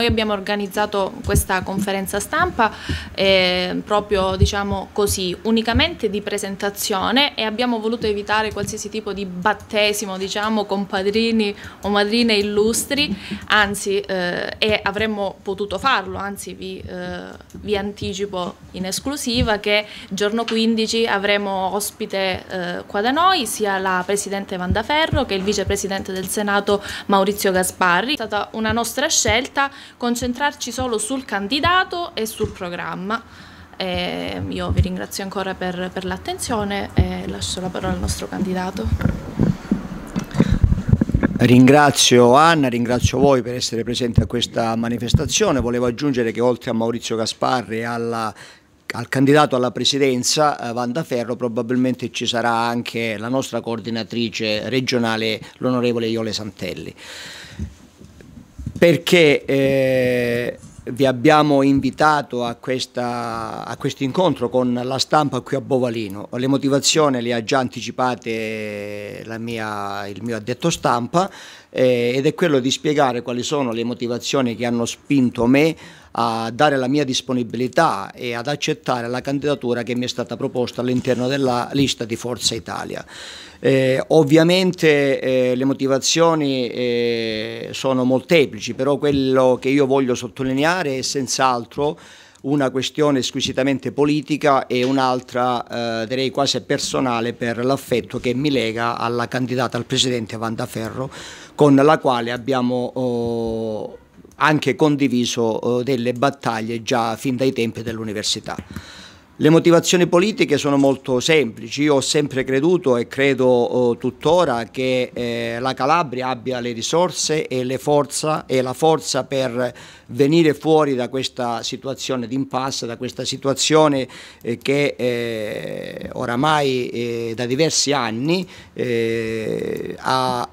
Noi abbiamo organizzato questa conferenza stampa eh, proprio diciamo così, unicamente di presentazione e abbiamo voluto evitare qualsiasi tipo di battesimo diciamo, con padrini o madrine illustri, anzi eh, e avremmo potuto farlo, anzi vi, eh, vi, anticipo in esclusiva che giorno 15 avremo ospite eh, qua da noi sia la Presidente Vandaferro che il Vicepresidente del Senato Maurizio Gasparri. È stata una nostra scelta concentrarci solo sul candidato e sul programma. E ehm, io vi ringrazio ancora per, per l'attenzione e lascio la parola al nostro candidato. Ringrazio Anna, ringrazio voi per essere presenti a questa manifestazione. Volevo aggiungere che oltre a Maurizio Gasparri e alla al candidato alla presidenza Vanda eh, Ferro probabilmente ci sarà anche la nostra coordinatrice regionale l'onorevole Iole Santelli perché eh, vi abbiamo invitato a, questa, a questo incontro con la stampa qui a Bovalino. Le motivazioni le ha già anticipate mia, il mio addetto stampa eh, ed è quello di spiegare quali sono le motivazioni che hanno spinto me a dare la mia disponibilità e ad accettare la candidatura che mi è stata proposta all'interno della lista di Forza Italia. Eh, ovviamente eh, le motivazioni eh, sono molteplici, però quello che io voglio sottolineare è senz'altro una questione squisitamente politica e un'altra eh, direi quasi personale per l'affetto che mi lega alla candidata al presidente Vandaferro con la quale abbiamo oh, anche condiviso eh, delle battaglie già fin dai tempi dell'università. Le motivazioni politiche sono molto semplici, io ho sempre creduto e credo eh, tuttora che eh, la Calabria abbia le risorse e, le forza, e, la forza per venire fuori da questa situazione d'impasse, da questa situazione che oramai da diversi anni ha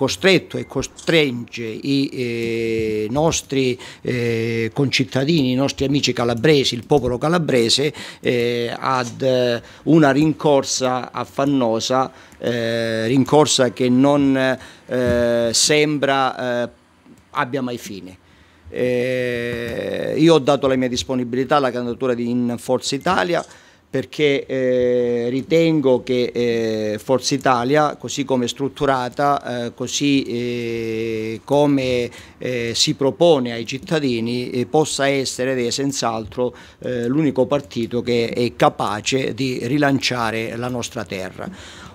costretto e costringe i eh, nostri eh, concittadini, i nostri amici calabresi, il popolo calabrese eh, ad eh, una rincorsa affannosa, eh, rincorsa che non eh, sembra abbia mai fine. io ho dato la mia disponibilità alla candidatura di in Forza Italia perché eh, ritengo che eh, Forza Italia, così come è strutturata, eh, così eh, come eh, si propone ai cittadini, eh, possa essere ed è senz'altro l'unico partito che è capace di rilanciare la nostra terra.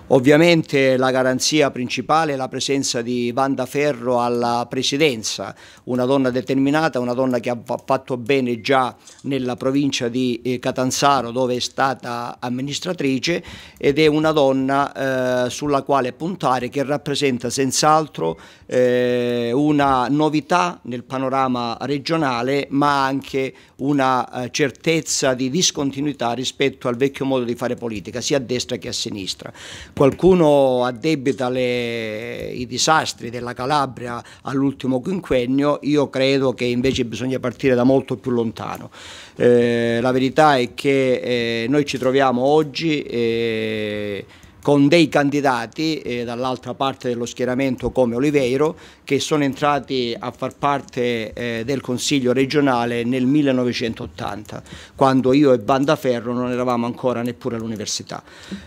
Ovviamente la garanzia principale è la presenza di Vanda Ferro alla presidenza, una donna determinata, una donna che ha fatto bene già nella provincia di eh, Catanzaro dove è stata amministratrice ed è una donna eh, sulla quale puntare che rappresenta senz'altro eh, una novità nel panorama regionale ma anche una eh, certezza di discontinuità rispetto al vecchio modo di fare politica sia a destra che a sinistra. Qualcuno addebita le, i disastri della Calabria all'ultimo quinquennio, io credo che invece bisogna partire da molto più lontano. Eh, la verità è che eh, noi ci troviamo oggi... Eh, con dei candidati eh, dall'altra parte dello schieramento come Oliveiro che sono entrati a far parte eh, del Consiglio regionale nel 1980 quando io e Bandaferro non eravamo ancora neppure all'università.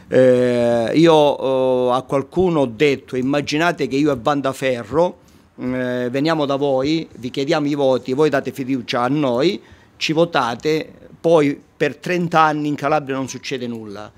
Eh, io eh, a qualcuno ho detto immaginate che io e Bandaferro mm, eh, veniamo da voi, vi chiediamo i voti, voi date fiducia a noi, ci votate, poi per 30 anni in Calabria non succede nulla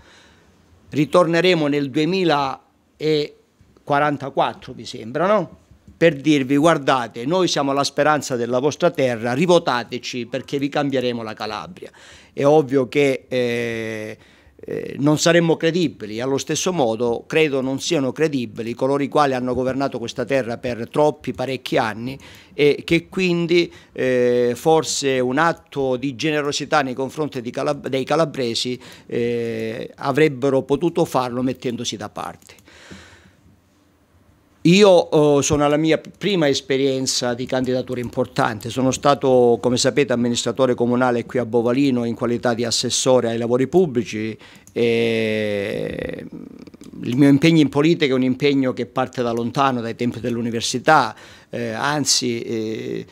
ritorneremo nel 2044, mi sembra, no? Per dirvi, guardate, noi siamo la speranza della vostra terra, rivotateci perché vi cambieremo la Calabria. È ovvio che... Eh, eh, non saremmo credibili. Allo stesso modo credo non siano credibili coloro i quali hanno governato questa terra per troppi, parecchi anni e che quindi eh, forse un atto di generosità nei confronti Calab dei calabresi eh, avrebbero potuto farlo mettendosi da parte. Io eh, sono alla mia prima esperienza di candidatura importante, sono stato come sapete amministratore comunale qui a Bovalino in qualità di assessore ai lavori pubblici e il mio impegno in politica è un impegno che parte da lontano, dai tempi dell'università, eh, anzi... Eh,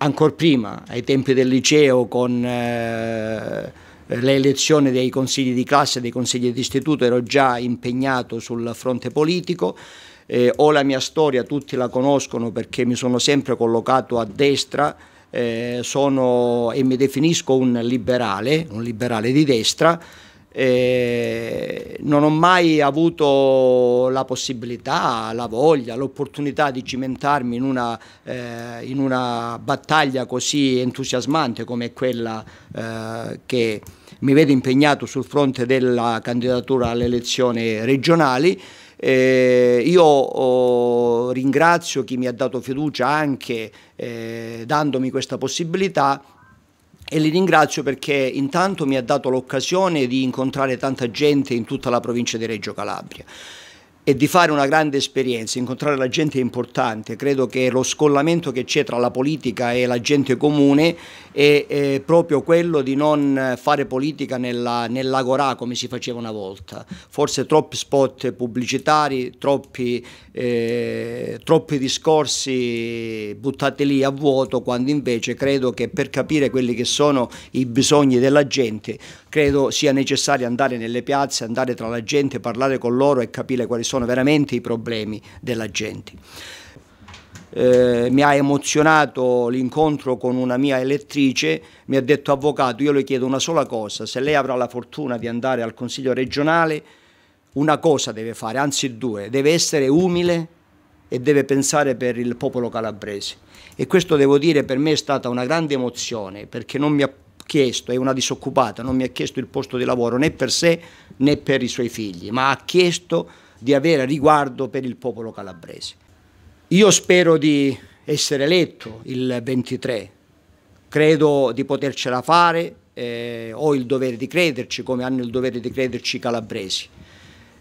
ancora prima, ai tempi del liceo, con eh, le elezioni dei consigli di classe e dei consigli di istituto, ero già impegnato sul fronte politico eh, ho la mia storia, tutti la conoscono perché mi sono sempre collocato a destra eh, sono, e mi definisco un liberale, un liberale di destra. Eh, non ho mai avuto la possibilità, la voglia, l'opportunità di cimentarmi in una, eh, in una, battaglia così entusiasmante come quella eh, che mi vede impegnato sul fronte della candidatura alle elezioni regionali eh, io oh, ringrazio chi mi ha dato fiducia anche eh, dandomi questa possibilità e li ringrazio perché intanto mi ha dato l'occasione di incontrare tanta gente in tutta la provincia di Reggio Calabria e di fare una grande esperienza, incontrare la gente è importante, credo che lo scollamento che c'è tra la politica e la gente comune è, è proprio quello di non fare politica nella, nell'agorà come si faceva una volta. Forse troppi spot pubblicitari, troppi, eh, troppi discorsi buttati lì a vuoto, quando invece credo che per capire quelli che sono i bisogni della gente, credo sia necessario andare nelle piazze, andare tra la gente, parlare con loro e capire quali sono veramente i problemi della gente eh, mi ha emozionato l'incontro con una mia elettrice, mi ha detto avvocato io le chiedo una sola cosa, se lei avrà la fortuna di andare al Consiglio regionale una cosa deve fare, anzi due, deve essere umile e deve pensare per il popolo calabrese. E questo devo dire per me è stata una grande emozione perché non mi ha chiesto, è una disoccupata, non mi ha chiesto il posto di lavoro né per sé né per i suoi figli, ma ha chiesto di avere riguardo per il popolo calabrese. Io spero di essere eletto il 23, credo di potercela fare, eh, ho il dovere di crederci come hanno il dovere di crederci i calabresi.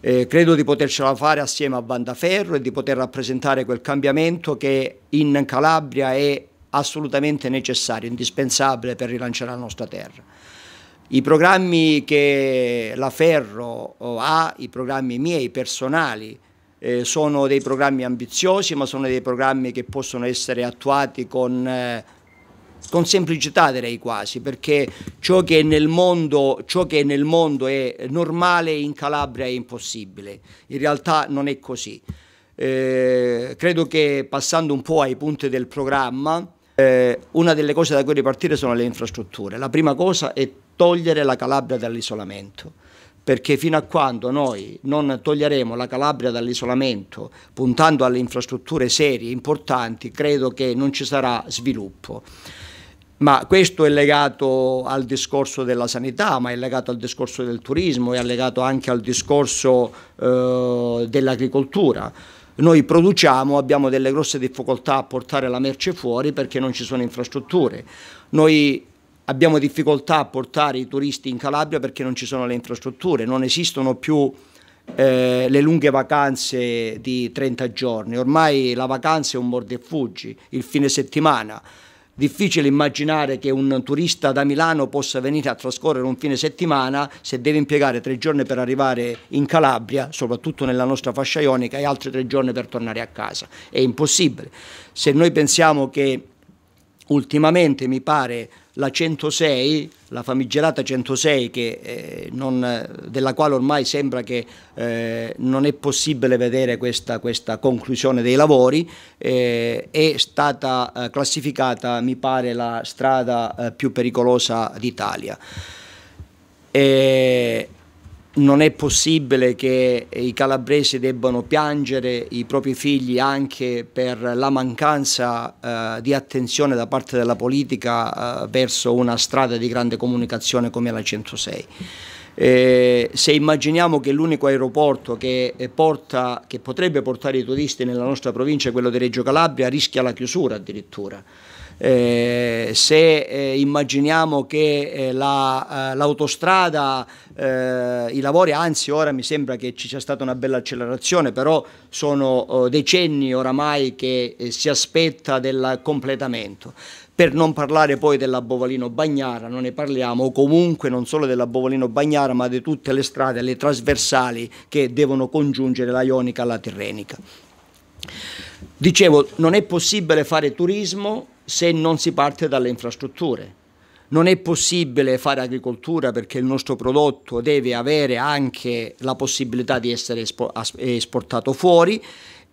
Eh, credo di potercela fare assieme a Vandaferro e di poter rappresentare quel cambiamento che in Calabria è assolutamente necessario, indispensabile per rilanciare la nostra terra. I programmi che la Ferro eh, ha, i programmi miei personali, eh, sono dei programmi ambiziosi ma sono dei programmi che possono essere attuati con, eh, con semplicità direi quasi perché ciò che, mondo, ciò che, nel mondo, è normale in Calabria è impossibile, in realtà non è così. Eh, credo che passando un po' ai punti del programma eh, una delle cose da cui ripartire sono le infrastrutture. La prima cosa è togliere la Calabria dall'isolamento perché fino a quando noi non toglieremo la Calabria dall'isolamento, puntando alle infrastrutture serie, importanti, credo che non ci sarà sviluppo. Ma questo è legato al discorso della sanità, ma è legato al discorso del turismo, è legato anche al discorso eh, dell'agricoltura. Noi produciamo, abbiamo delle grosse difficoltà a portare la merce fuori perché non ci sono infrastrutture. Noi abbiamo difficoltà a portare i turisti in Calabria perché non ci sono le infrastrutture, non esistono più eh, le lunghe vacanze di 30 giorni, ormai la vacanza è un mordi e fuggi, il fine settimana. Difficile immaginare che un turista da Milano possa venire a trascorrere un fine settimana se deve impiegare tre giorni per arrivare in Calabria, soprattutto nella nostra fascia ionica, e altri tre giorni per tornare a casa. È impossibile. Se noi pensiamo che ultimamente mi pare la 106, la famigerata 106 che, eh, non, della quale ormai sembra che eh, non è possibile vedere questa, questa conclusione dei lavori, eh, è stata eh, classificata mi pare la strada eh, più pericolosa d'Italia. Eh, non è possibile che i calabresi debbano piangere i propri figli anche per la mancanza eh, di attenzione da parte della politica eh, verso una strada di grande comunicazione come la 106. Eh, se immaginiamo che l'unico aeroporto che, eh, porta, che potrebbe portare i turisti nella nostra provincia, quello di Reggio Calabria, rischia la chiusura addirittura. Eh, se eh, immaginiamo che eh, la, eh, l'autostrada, eh, i lavori, anzi ora mi sembra che ci sia stata una bella accelerazione, però sono oh, decenni oramai che eh, si aspetta del completamento. Per non parlare poi della Bovalino Bagnara, non ne parliamo, o comunque non solo della Bovalino Bagnara, ma di tutte le strade, le trasversali che devono congiungere la Ionica alla Tirrenica. Dicevo, non è possibile fare turismo se non si parte dalle infrastrutture. Non è possibile fare agricoltura perché il nostro prodotto deve avere anche la possibilità di essere esportato fuori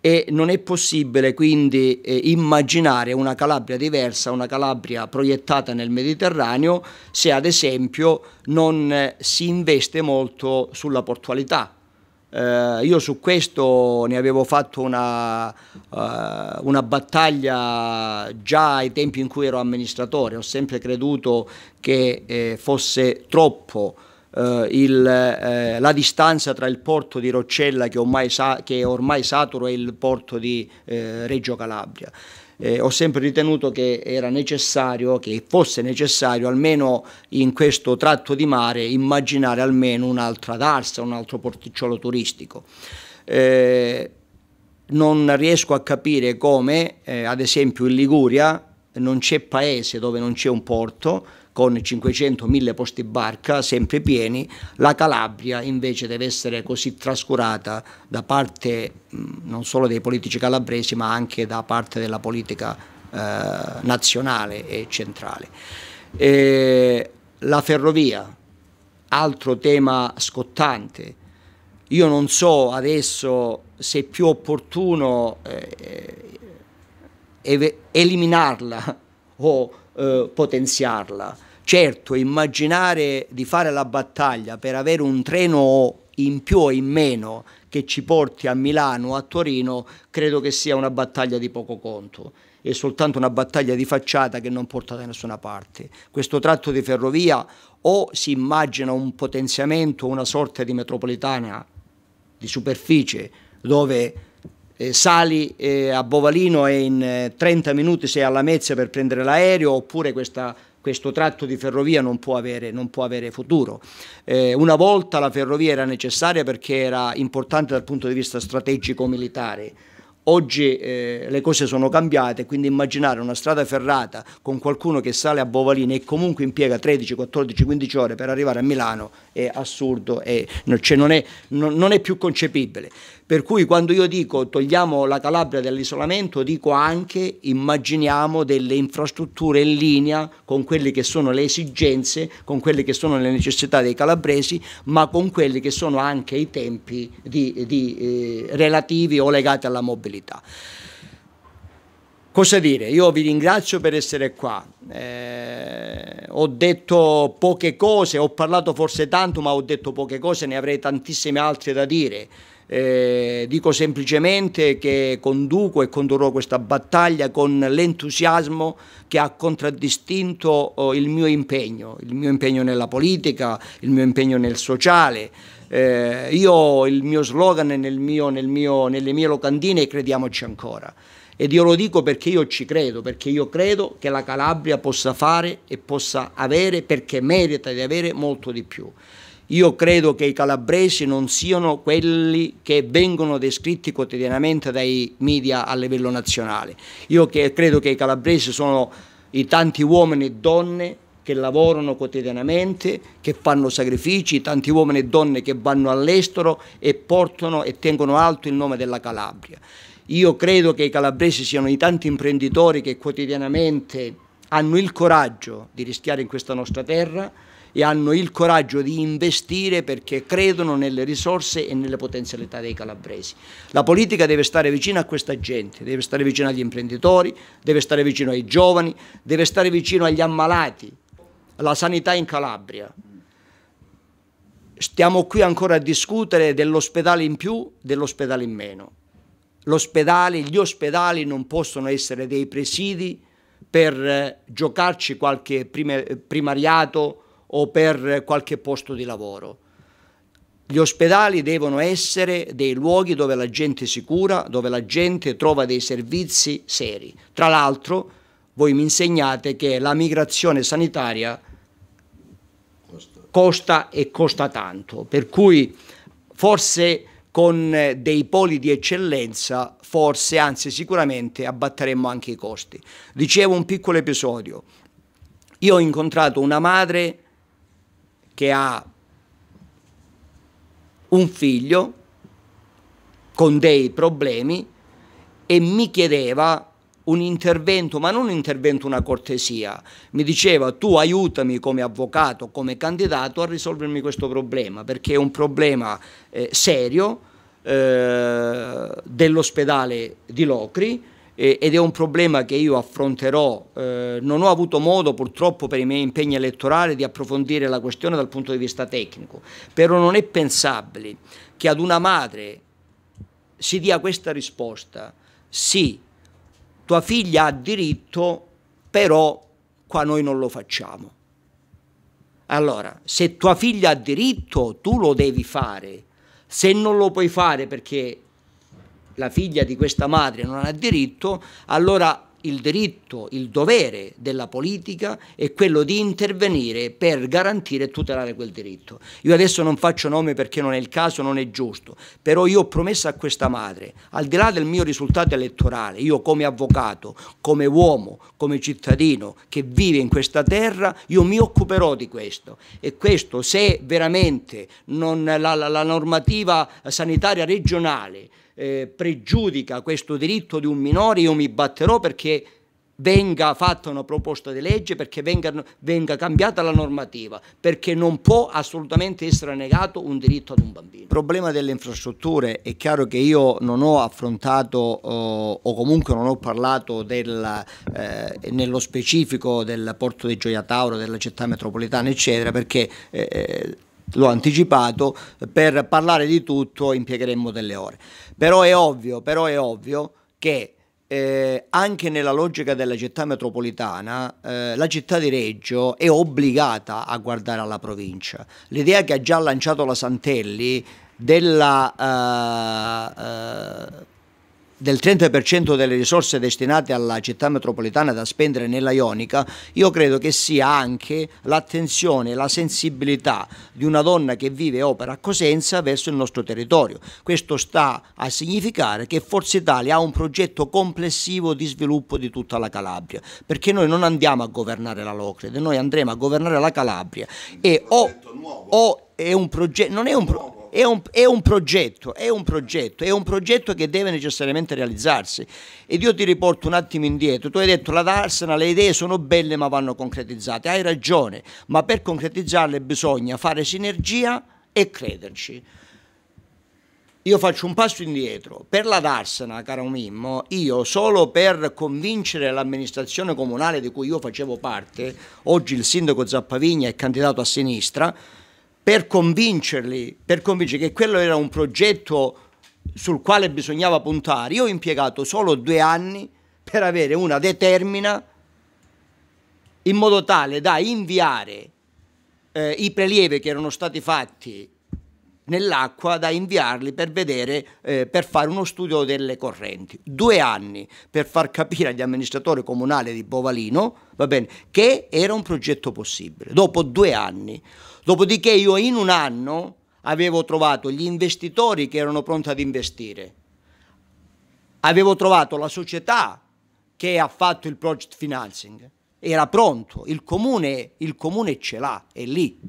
e non è possibile quindi eh, immaginare una Calabria diversa, una Calabria proiettata nel Mediterraneo se ad esempio non eh, si investe molto sulla portualità eh, io su questo ne avevo fatto una, uh, una, battaglia già ai tempi in cui ero amministratore, ho sempre creduto che eh, fosse troppo Uh, il, eh, la distanza tra il porto di Roccella che ormai, sa, che ormai saturo e il porto di eh, Reggio Calabria eh, ho sempre ritenuto che era necessario, che fosse necessario almeno in questo tratto di mare immaginare almeno un'altra darsa, un altro porticciolo turistico. Eh, non riesco a capire come, eh, ad esempio in Liguria, non c'è paese dove non c'è un porto, con 500.000 posti barca sempre pieni, la Calabria invece deve essere così trascurata da parte non solo dei politici calabresi ma anche da parte della politica eh, nazionale e centrale. E la ferrovia, altro tema scottante, io non so adesso se è più opportuno eh, eh eliminarla o eh, potenziarla. Certo, immaginare di fare la battaglia per avere un treno in più o in meno che ci porti a Milano o a Torino, credo che sia una battaglia di poco conto è soltanto una battaglia di facciata che non porta da nessuna parte. Questo tratto di ferrovia o si immagina un potenziamento, una sorta di metropolitana di superficie dove eh, sali eh, a Bovalino e in 30 eh, minuti sei alla Mezza per prendere l'aereo oppure questa, questo tratto di ferrovia non può avere, non può avere futuro. Eh, una volta la ferrovia era necessaria perché era importante dal punto di vista strategico-militare, Oggi eh, le cose sono cambiate, quindi immaginare una strada ferrata con qualcuno che sale a Bovalino e comunque impiega 13, 14, 15 ore per arrivare a Milano è assurdo, è, cioè non, è, non, non è più concepibile. Per cui quando io dico togliamo la Calabria dall'isolamento, dico anche immaginiamo delle infrastrutture in linea con quelle che sono le esigenze, con quelle che sono le necessità dei calabresi, ma con quelli che sono anche i tempi di, di, eh, relativi o legati alla mobilità. Cosa dire? Io vi ringrazio per essere qua. Eh, ho detto poche cose, ho parlato forse tanto, ma ho detto poche cose, ne avrei tantissime altre da dire. Eh, dico semplicemente che conduco e condurrò questa battaglia con l'entusiasmo che ha contraddistinto eh, il mio impegno, il mio impegno nella politica, il mio impegno nel sociale. Eh, io il mio slogan nel mio, nel mio, nelle mie locandine è crediamoci ancora. Ed io lo dico perché io ci credo, perché io credo che la Calabria possa fare e possa avere, perché merita di avere molto di più. Io credo che i calabresi non siano quelli che vengono descritti quotidianamente dai media a livello nazionale. Io che credo che i calabresi sono i tanti uomini e donne che lavorano quotidianamente, che fanno sacrifici, tanti uomini e donne che vanno all'estero e portano e tengono alto il nome della Calabria. Io credo che i calabresi siano i tanti imprenditori che quotidianamente hanno il coraggio di rischiare in questa nostra terra e hanno il coraggio di investire perché credono nelle risorse e nelle potenzialità dei calabresi. La politica deve stare vicino a questa gente, deve stare vicino agli imprenditori, deve stare vicino ai giovani, deve stare vicino agli ammalati, alla sanità in Calabria. Stiamo qui ancora a discutere dell'ospedale in più, dell'ospedale in meno. L'ospedale, gli ospedali non possono essere dei presidi per eh, giocarci qualche primariato, o per qualche posto di lavoro. Gli ospedali devono essere dei luoghi dove la gente si cura, dove la gente trova dei servizi seri. Tra l'altro, voi mi insegnate che la migrazione sanitaria costa e costa tanto, per cui forse con dei poli di eccellenza, forse, anzi sicuramente, abbatteremmo anche i costi. Dicevo un piccolo episodio. Io ho incontrato una madre che ha un figlio con dei problemi e mi chiedeva un intervento, ma non un intervento, una cortesia. Mi diceva tu aiutami come avvocato, come candidato a risolvermi questo problema, perché è un problema eh, serio eh, dell'ospedale di Locri ed è un problema che io affronterò. Eh, non ho avuto modo purtroppo per i miei impegni elettorali di approfondire la questione dal punto di vista tecnico, però non è pensabile che ad una madre si dia questa risposta, sì, tua figlia ha diritto, però qua noi non lo facciamo. Allora, se tua figlia ha diritto, tu lo devi fare. Se non lo puoi fare perché la figlia di questa madre non ha diritto, allora il diritto, il dovere della politica è quello di intervenire per garantire e tutelare quel diritto. Io adesso non faccio nome perché non è il caso, non è giusto, però io ho promesso a questa madre, al di là del mio risultato elettorale, io come avvocato, come uomo, come cittadino che vive in questa terra, io mi occuperò di questo e questo se veramente la, la, la normativa sanitaria regionale eh, pregiudica questo diritto di un minore, io mi batterò perché venga fatta una proposta di legge, perché venga, venga, cambiata la normativa, perché non può assolutamente essere negato un diritto ad un bambino. Il problema delle infrastrutture è chiaro che io non ho affrontato eh, o comunque non ho parlato del, eh, nello specifico del porto di Gioia Tauro, della città metropolitana eccetera, perché eh, eh l'ho anticipato, per parlare di tutto impiegheremmo delle ore. Però è ovvio, però è ovvio che eh, anche nella logica della città metropolitana, eh, la città di Reggio è obbligata a guardare alla provincia. L'idea che ha già lanciato la Santelli della... Eh, eh del 30% delle risorse destinate alla città metropolitana da spendere nella Ionica, io credo che sia anche l'attenzione, e la sensibilità di una donna che vive e opera a Cosenza verso il nostro territorio. Questo sta a significare che Forza Italia ha un progetto complessivo di sviluppo di tutta la Calabria, perché noi non andiamo a governare la Locrede, noi andremo a governare la Calabria. E o, o è un progetto, non è un progetto è un, è un progetto, è un progetto, è un progetto che deve necessariamente realizzarsi. Ed io ti riporto un attimo indietro, tu hai detto la Darsena, le idee sono belle ma vanno concretizzate, hai ragione, ma per concretizzarle bisogna fare sinergia e crederci. Io faccio un passo indietro. Per la Darsena, caro Mimmo, io solo per convincere l'amministrazione comunale di cui io facevo parte, oggi il sindaco Zappavigna è candidato a sinistra, per convincerli, per convincerli che quello era un progetto sul quale bisognava puntare, io ho impiegato solo due anni per avere una determina in modo tale da inviare eh, i prelievi che erano stati fatti nell'acqua da inviarli per vedere, eh, per fare uno studio delle correnti. Due anni per far capire agli amministratori comunali di Bovalino bene, che era un progetto possibile. Dopo due anni Dopodiché io in un anno avevo trovato gli investitori che erano pronti ad investire, avevo trovato la società che ha fatto il project financing, era pronto, il comune, il comune ce l'ha, è lì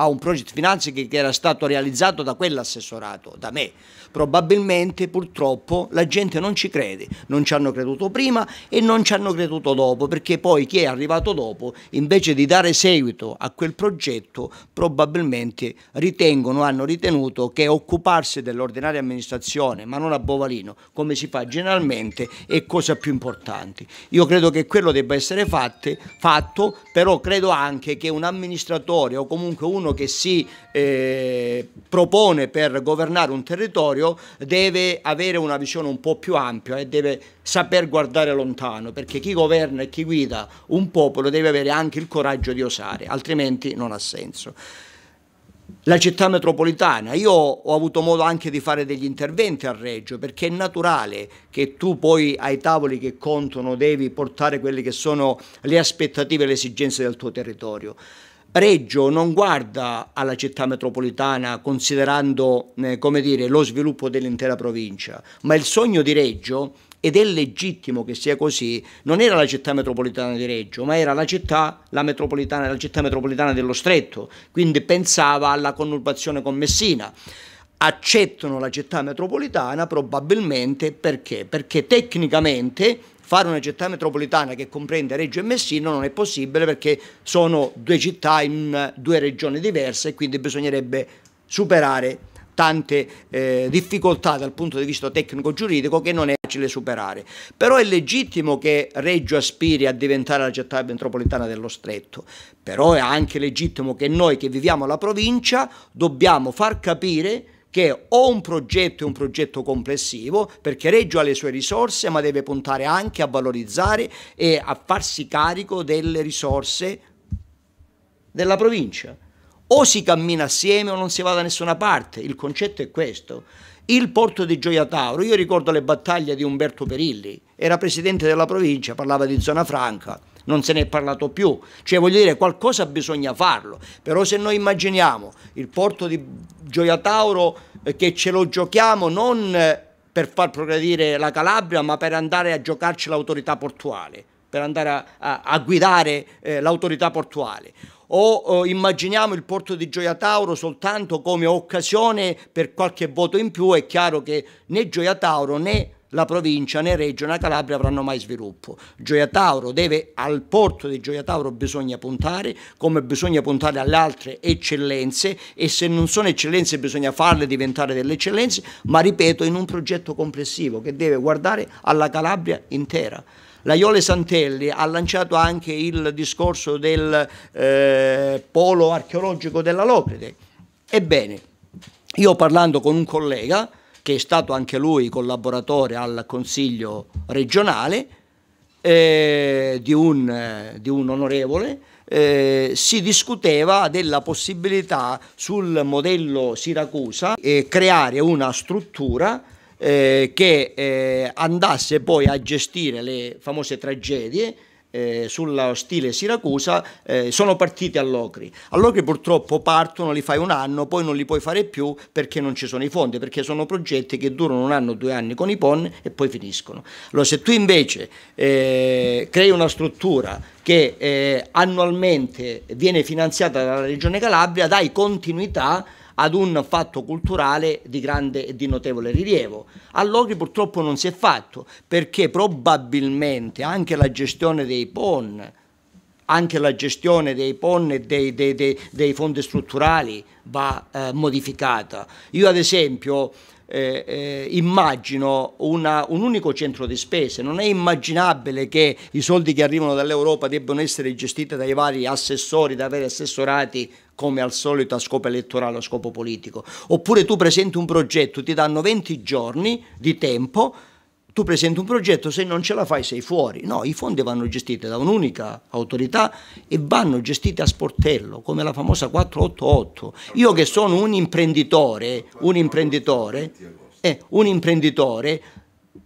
a un project finance che, che era stato realizzato da quell'assessorato, da me. Probabilmente purtroppo la gente non ci crede, non ci hanno creduto prima e non ci hanno creduto dopo, perché poi chi è arrivato dopo, invece di dare seguito a quel progetto, probabilmente ritengono, hanno ritenuto che occuparsi dell'ordinaria amministrazione, ma non a Bovalino, come si fa generalmente, è cosa più importante. Io credo che quello debba essere fatte, fatto, però credo anche che un amministratore o comunque uno uno che si eh, propone per governare un territorio deve avere una visione un po' più ampia e deve saper guardare lontano, perché chi governa e chi guida un popolo deve avere anche il coraggio di osare, altrimenti non ha senso la città metropolitana. Io ho avuto modo anche di fare degli interventi a Reggio perché è naturale che tu poi ai tavoli che contano devi portare quelle che sono le aspettative e le esigenze del tuo territorio. Reggio non guarda alla città metropolitana considerando eh, dire, lo sviluppo dell'intera provincia, ma il sogno di Reggio, ed è legittimo che sia così, non era la città metropolitana di Reggio, ma era la città, la metropolitana, la città metropolitana dello Stretto, quindi pensava alla conurbazione con Messina accettano la città metropolitana probabilmente perché? Perché tecnicamente fare una città metropolitana che comprende Reggio e Messina non è possibile perché sono due città in eh, due regioni diverse e quindi bisognerebbe superare tante eh, difficoltà dal punto di vista tecnico-giuridico che non è facile superare. Però è legittimo che Reggio aspiri a diventare la città metropolitana dello Stretto, però è anche legittimo che noi che viviamo la provincia dobbiamo far capire che o un progetto è un progetto complessivo, perché Reggio ha le sue risorse, ma deve puntare anche a valorizzare e a farsi carico delle risorse della provincia. O si cammina assieme o non si va da nessuna parte, il concetto è questo. Il porto di Gioia Tauro, io ricordo le battaglie di Umberto Perilli, era presidente della provincia, parlava di zona franca, non se ne è parlato più, cioè voglio dire qualcosa bisogna farlo, però se noi immaginiamo il porto di Gioia Tauro eh, che ce lo giochiamo non eh, per far progredire la Calabria ma per andare a giocarci l'autorità portuale, per andare a, a, a guidare eh, l'autorità portuale o eh, immaginiamo il porto di Gioia Tauro soltanto come occasione per qualche voto in più, è chiaro che né Gioia Tauro né la provincia né Reggio né Calabria avranno mai sviluppo. Gioia Tauro deve, al porto di Gioia Tauro bisogna puntare, come bisogna puntare alle altre eccellenze e se non sono eccellenze bisogna farle diventare delle eccellenze, ma ripeto in un progetto complessivo che deve guardare alla Calabria intera. La Iole Santelli ha lanciato anche il discorso del eh, polo archeologico della Locride. Ebbene, io parlando con un collega che è stato anche lui collaboratore al Consiglio regionale eh, di, un, eh, di, un, onorevole, eh, si discuteva della possibilità sul modello Siracusa creare una struttura eh, che eh, andasse poi a gestire le famose tragedie eh, sullo stile Siracusa eh, sono partiti all'Ocri. All'Ocri purtroppo partono, li fai un anno, poi non li puoi fare più perché non ci sono i fondi, perché sono progetti che durano un anno, due anni con i PON e poi finiscono. Allora se tu invece eh, crei una struttura che eh, annualmente viene finanziata dalla Regione Calabria, dai continuità ad un fatto culturale di grande e di notevole rilievo. A Logri purtroppo non si è fatto perché probabilmente anche la gestione dei PON, anche la gestione dei PON e dei, dei, dei, dei fondi strutturali va eh, modificata. Io ad esempio eh, eh, immagino una, un unico centro di spese, non è immaginabile che i soldi che arrivano dall'Europa debbano essere gestiti dai vari assessori, dai vari assessorati come al solito a scopo elettorale, a scopo politico. Oppure tu presenti un progetto, ti danno 20 giorni di tempo, tu presenti un progetto, se non ce la fai sei fuori. No, i fondi vanno gestiti da un'unica autorità e vanno gestiti a sportello, come la famosa 488. Io che sono un imprenditore, un imprenditore, eh, un imprenditore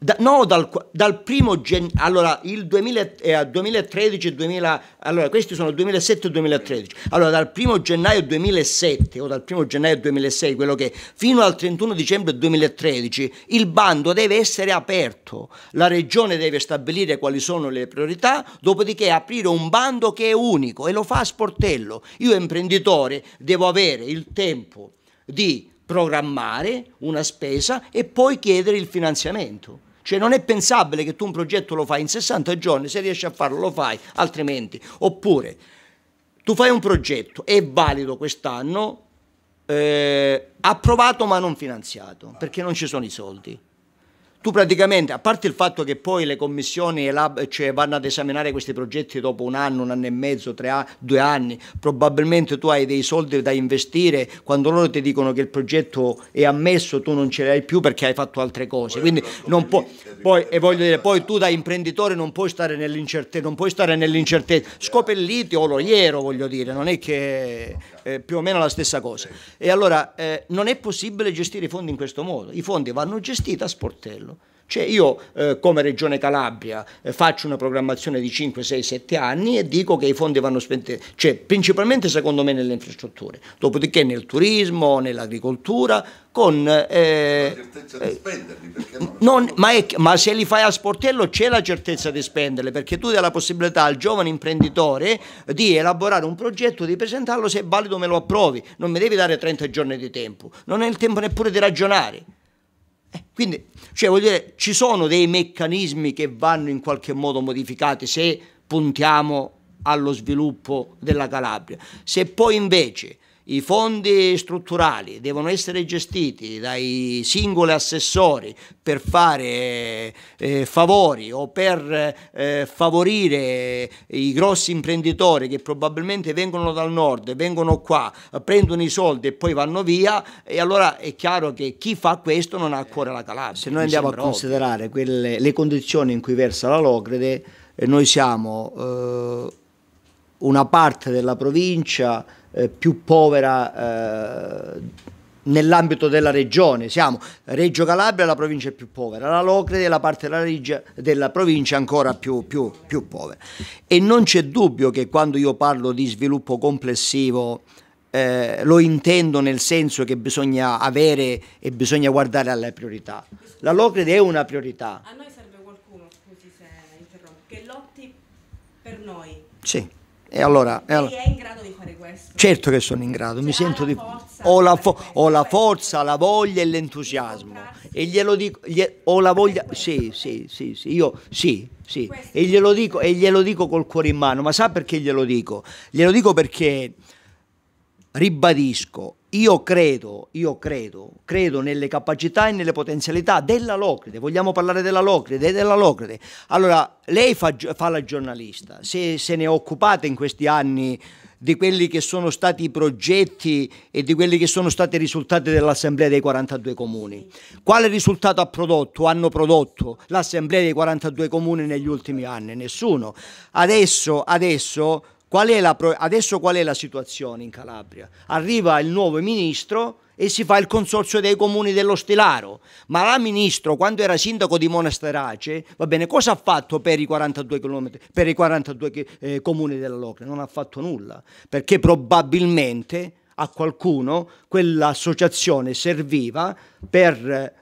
da, no, dal, dal primo gennaio, allora il 2000, eh, 2013, 2000, allora questi sono 2007 e 2013, allora dal primo gennaio 2007 o dal primo gennaio 2006, quello che è, fino al 31 dicembre 2013 il bando deve essere aperto, la regione deve stabilire quali sono le priorità, dopodiché aprire un bando che è unico e lo fa a sportello. Io imprenditore devo avere il tempo di programmare una spesa e poi chiedere il finanziamento. Cioè non è pensabile che tu un progetto lo fai in 60 giorni, se riesci a farlo lo fai, altrimenti. Oppure tu fai un progetto, è valido quest'anno, eh, approvato ma non finanziato, perché non ci sono i soldi tu praticamente, a parte il fatto che poi le commissioni elab- cioè vanno ad esaminare questi progetti dopo un anno, un anno e mezzo, tre due anni, probabilmente tu hai dei soldi da investire, quando loro ti dicono che il progetto è ammesso tu non ce l'hai più perché hai fatto altre cose. Quindi non può, poi, e voglio dire, poi tu da imprenditore non puoi stare nell'incertezza, non puoi stare nell'incertezza. Scopelliti o loiero, voglio dire, non è che è più o meno la stessa cosa. E allora eh, non è possibile gestire i fondi in questo modo, i fondi vanno gestiti a sportello. Cioè io eh, come Regione Calabria eh, faccio una programmazione di 5, 6, 7 anni e dico che i fondi vanno spenti, cioè principalmente secondo me nelle infrastrutture, dopodiché nel turismo, nell'agricoltura, con... Eh, la eh, di spenderli, non non, ma, è, ma, se li fai a sportello c'è la certezza di spenderli, perché tu dai la possibilità al giovane imprenditore di elaborare un progetto, di presentarlo, se è valido me lo approvi, non mi devi dare 30 giorni di tempo, non è il tempo neppure di ragionare. Eh, quindi, cioè, voglio dire, ci sono dei meccanismi che vanno in qualche modo modificati se puntiamo allo sviluppo della Calabria. Se poi invece i fondi strutturali devono essere gestiti dai singoli assessori per fare eh, eh, favori o per eh, favorire i grossi imprenditori che probabilmente vengono dal nord, vengono qua, prendono i soldi e poi vanno via e allora è chiaro che chi fa questo non ha ancora la Calabria. Se noi andiamo a considerare quelle, le condizioni in cui versa la Logrede, eh, noi siamo eh, una parte della provincia eh, più povera eh, nell'ambito della regione. Siamo Reggio Calabria, la provincia più povera, la è la parte della, Regia, della provincia ancora più, più, più, povera. E non c'è dubbio che quando io parlo di sviluppo complessivo eh, lo intendo nel senso che bisogna avere e bisogna guardare alle priorità. La Locrede è una priorità. A noi serve qualcuno, scusi se interrompo, che lotti per noi. Sì e allora, e allora... è in grado di fare questo? Certo che sono in grado, cioè, mi sento di... Forza, ho, la fo... ho la, forza, la voglia e l'entusiasmo. E glielo dico, gli... ho la voglia... Sì, sì, sì, sì, io sì, sì. E glielo, dico, e glielo dico col cuore in mano, ma sa perché glielo dico? Glielo dico perché ribadisco, io credo, io credo, credo nelle capacità e nelle potenzialità della Locride, vogliamo parlare della Locride, della Locride. Allora, lei fa, fa la giornalista, se, se ne è occupata in questi anni di quelli che sono stati i progetti e di quelli che sono stati i risultati dell'Assemblea dei 42 Comuni. Quale risultato ha prodotto, hanno prodotto l'Assemblea dei 42 Comuni negli ultimi anni? Nessuno. Adesso, adesso Qual pro- adesso qual è la situazione in Calabria? Arriva il nuovo ministro e si fa il consorzio dei comuni dello Stilaro, ma la ministro quando era sindaco di Monasterace, va bene, cosa ha fatto per i 42, km, per i 42 eh, comuni della Locre? Non ha fatto nulla, perché probabilmente a qualcuno quell'associazione serviva per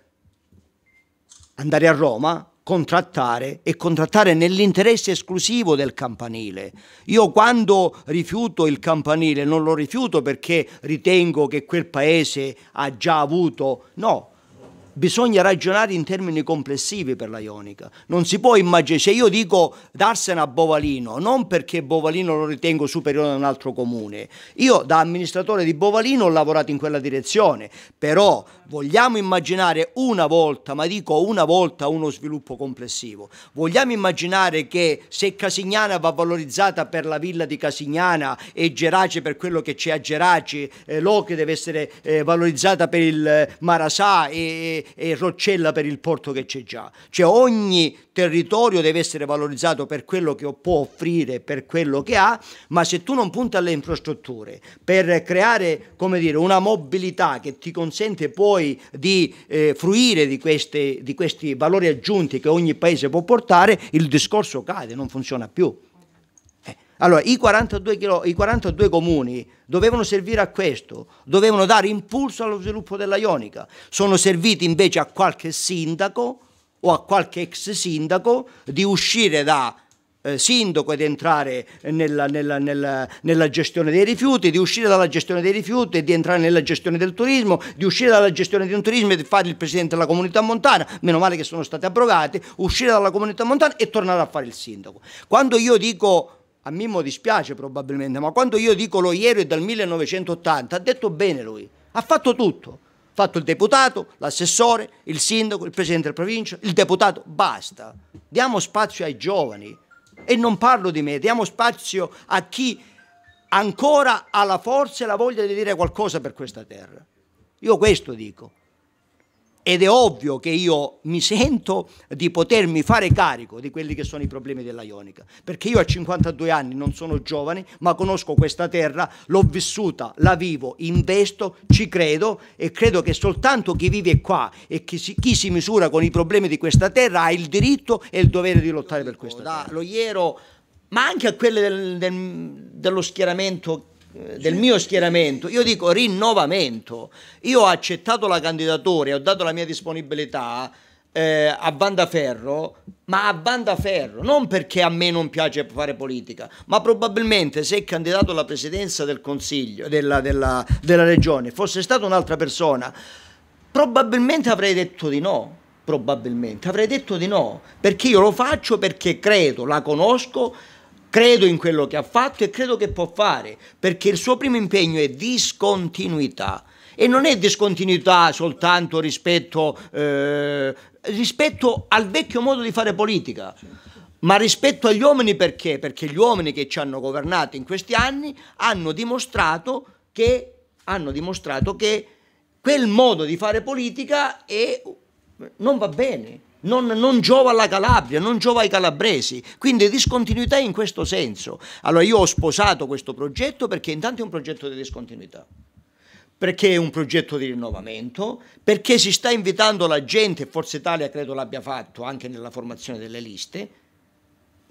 andare a Roma contrattare e contrattare nell'interesse esclusivo del campanile. Io quando rifiuto il campanile non lo rifiuto perché ritengo che quel paese ha già avuto, no, bisogna ragionare in termini complessivi per la Ionica. Non si può immaginare, se io dico darsene a Bovalino, non perché Bovalino lo ritengo superiore a un altro comune, io da amministratore di Bovalino ho lavorato in quella direzione, però vogliamo immaginare una volta, ma dico una volta, uno sviluppo complessivo. Vogliamo immaginare che se Casignana va valorizzata per la villa di Casignana e Geraci per quello che c'è a Geraci, eh, Loche deve essere eh, valorizzata per il eh, Marasà e, e, roccella per il porto che c'è già. Cioè ogni territorio deve essere valorizzato per quello che può offrire, per quello che ha, ma se tu non punti alle infrastrutture per creare come dire, una mobilità che ti consente poi di eh, fruire di, queste, di questi valori aggiunti che ogni paese può portare, il discorso cade, non funziona più. Allora, i 42, kilo, i 42, comuni dovevano servire a questo, dovevano dare impulso allo sviluppo della Ionica. Sono serviti invece a qualche sindaco o a qualche ex sindaco di uscire da eh, sindaco ed entrare nella, nella, nella, nella, gestione dei rifiuti, di uscire dalla gestione dei rifiuti e di entrare nella gestione del turismo, di uscire dalla gestione di un turismo e di fare il presidente della comunità montana, meno male che sono state abrogate, uscire dalla comunità montana e tornare a fare il sindaco. Quando io dico a Mimmo dispiace probabilmente, ma quando io dico lo ieri è dal 1980, ha detto bene lui, ha fatto tutto, ha fatto il deputato, l'assessore, il sindaco, il presidente della provincia, il deputato, basta, diamo spazio ai giovani e non parlo di me, diamo spazio a chi ancora ha la forza e la voglia di dire qualcosa per questa terra. Io questo dico ed è ovvio che io mi sento di potermi fare carico di quelli che sono i problemi della Ionica, perché io a 52 anni non sono giovane, ma conosco questa terra, l'ho vissuta, la vivo, investo, ci credo e credo che soltanto chi vive qua e chi si, chi si misura con i problemi di questa terra ha il diritto e il dovere di lottare per questa terra. Da Loiero, ma anche a quelle del, del, dello schieramento eh, del mio schieramento, io dico rinnovamento. Io ho accettato la candidatura e ho dato la mia disponibilità eh, a Banda Ferro, ma a Banda Ferro, non perché a me non piace fare politica, ma probabilmente se il candidato alla presidenza del Consiglio, della, della, della Regione, fosse stata un'altra persona, probabilmente avrei detto di no probabilmente avrei detto di no perché io lo faccio perché credo la conosco credo in quello che ha fatto e credo che può fare, perché il suo primo impegno è discontinuità. E non è discontinuità soltanto rispetto, eh, rispetto al vecchio modo di fare politica, ma rispetto agli uomini perché? Perché gli uomini che ci hanno governato in questi anni hanno dimostrato che, hanno dimostrato che quel modo di fare politica è, non va bene non, non, giova alla Calabria, non giova ai calabresi, quindi discontinuità in questo senso. Allora io ho sposato questo progetto perché intanto è un progetto di discontinuità, perché è un progetto di rinnovamento, perché si sta invitando la gente, Forza Italia credo l'abbia fatto anche nella formazione delle liste,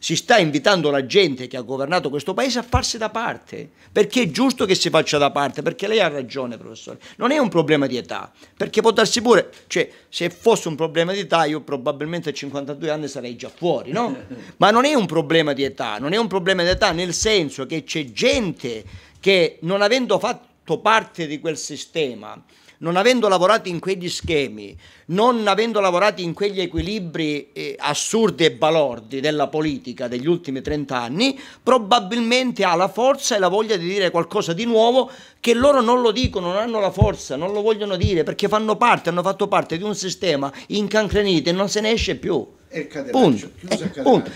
si sta invitando la gente che ha governato questo paese a farsi da parte, perché è giusto che si faccia da parte, perché lei ha ragione professore, non è un problema di età, perché può darsi pure, cioè se fosse un problema di età io probabilmente a 52 anni sarei già fuori, no? Ma non è un problema di età, non è un problema di età nel senso che c'è gente che non avendo fatto parte di quel sistema, non avendo lavorato in quegli schemi, non avendo lavorato in quegli equilibri eh, assurdi e balordi della politica degli ultimi 30 anni, probabilmente ha la forza e la voglia di dire qualcosa di nuovo che loro non lo dicono, non hanno la forza, non lo vogliono dire perché fanno parte, hanno fatto parte di un sistema incancrenito e non se ne esce più. E Punto. Cioè, eh, punto.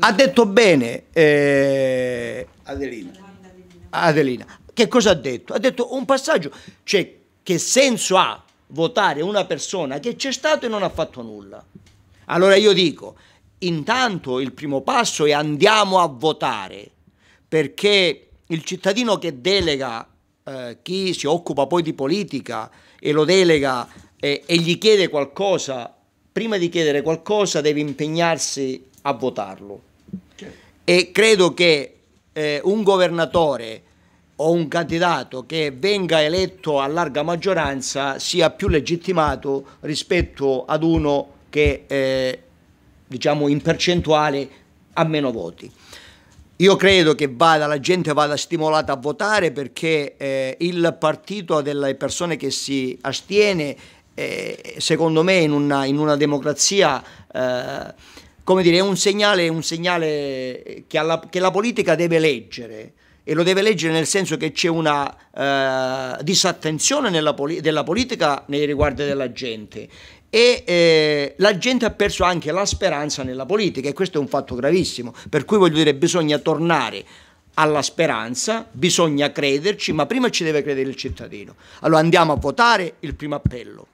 Ha detto bene eh... Adelina. Adelina. Che cosa ha detto? Ha detto un passaggio, cioè che senso ha votare una persona che c'è stato e non ha fatto nulla? Allora io dico, intanto il primo passo è andiamo a votare, perché il cittadino che delega eh, chi si occupa poi di politica e lo delega eh, e gli chiede qualcosa, prima di chiedere qualcosa deve impegnarsi a votarlo. Certo. E credo che eh, un governatore o un candidato che venga eletto a larga maggioranza sia più legittimato rispetto ad uno che eh, diciamo in percentuale ha meno voti. Io credo che vada, la gente vada stimolata a votare perché eh, il partito delle persone che si astiene, eh, secondo me, in una, in una democrazia eh, dire, è un segnale, un segnale che, alla, che la politica deve leggere e lo deve leggere nel senso che c'è una eh, disattenzione poli- della politica nei riguardi della gente e eh, la gente ha perso anche la speranza nella politica e questo è un fatto gravissimo, per cui voglio dire bisogna tornare alla speranza, bisogna crederci, ma prima ci deve credere il cittadino. Allora andiamo a votare il primo appello.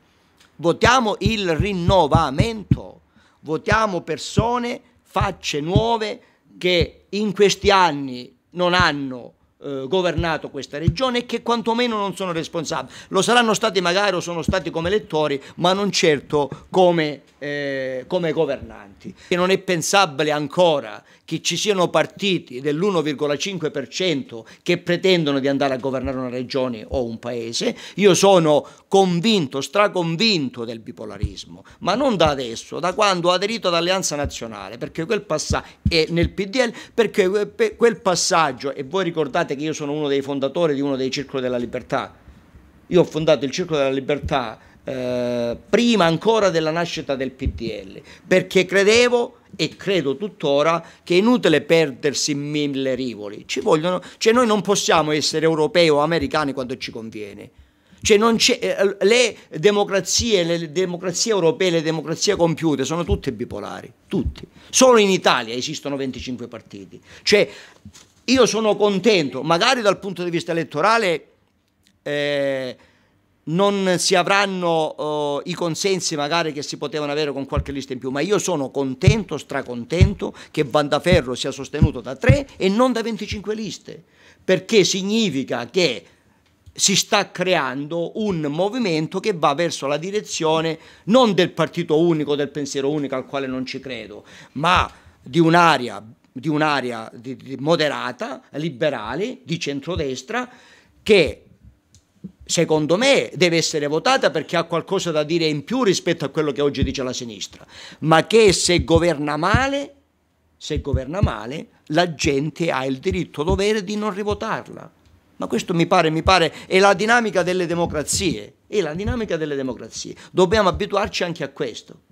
Votiamo il rinnovamento, votiamo persone, facce nuove che in questi anni non hanno eh, governato questa regione e che quantomeno non sono responsabili. Lo saranno stati magari o sono stati come elettori, ma non certo come, eh, come governanti. E non è pensabile ancora che ci siano partiti dell'1,5% che pretendono di andare a governare una regione o un paese. Io sono convinto, straconvinto del bipolarismo, ma non da adesso, da quando ho aderito ad Alleanza Nazionale, perché quel passaggio, e eh, nel PDL, perché quel passaggio, e voi ricordate sapete che io sono uno dei fondatori di uno dei Circoli della Libertà. Io ho fondato il Circolo della Libertà eh, prima ancora della nascita del PDL, perché credevo e credo tuttora che è inutile perdersi in mille rivoli. Ci vogliono, cioè noi non possiamo essere europei o americani quando ci conviene. Cioè eh, le democrazie, le democrazie europee, le democrazie compiute sono tutte bipolari, tutte. Solo in Italia esistono 25 partiti. Cioè, io sono contento, magari dal punto di vista elettorale eh, non si avranno eh, i consensi magari che si potevano avere con qualche lista in più, ma io sono contento, stracontento che Vandaferro sia sostenuto da tre e non da 25 liste, perché significa che si sta creando un movimento che va verso la direzione non del partito unico, del pensiero unico al quale non ci credo, ma di un'area di un'area di, di moderata, liberale, di centrodestra, che secondo me deve essere votata perché ha qualcosa da dire in più rispetto a quello che oggi dice la sinistra, ma che se governa male, se governa male la gente ha il diritto dovere di non rivotarla. Ma questo mi pare, mi pare, è la dinamica delle democrazie, è la dinamica delle democrazie. Dobbiamo abituarci anche a questo.